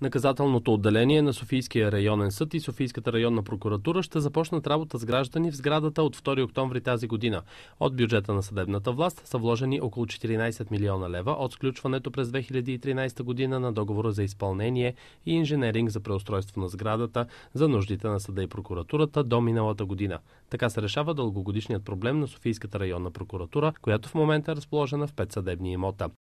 Наказателното отделение на Софийския районен съд и Софийската районна прокуратура ще започнат работа с граждани в сградата от 2 октомври тази година. От бюджета на съдебната власт са вложени около 14 милиона лева от сключването през 2013 година на договора за изпълнение и инженеринг за преустройство на сградата за нуждите на съда и прокуратурата до миналата година. Така се решава дългогодишният проблем на Софийската районна прокуратура, която в момента е разположена в 5 съдебни имота.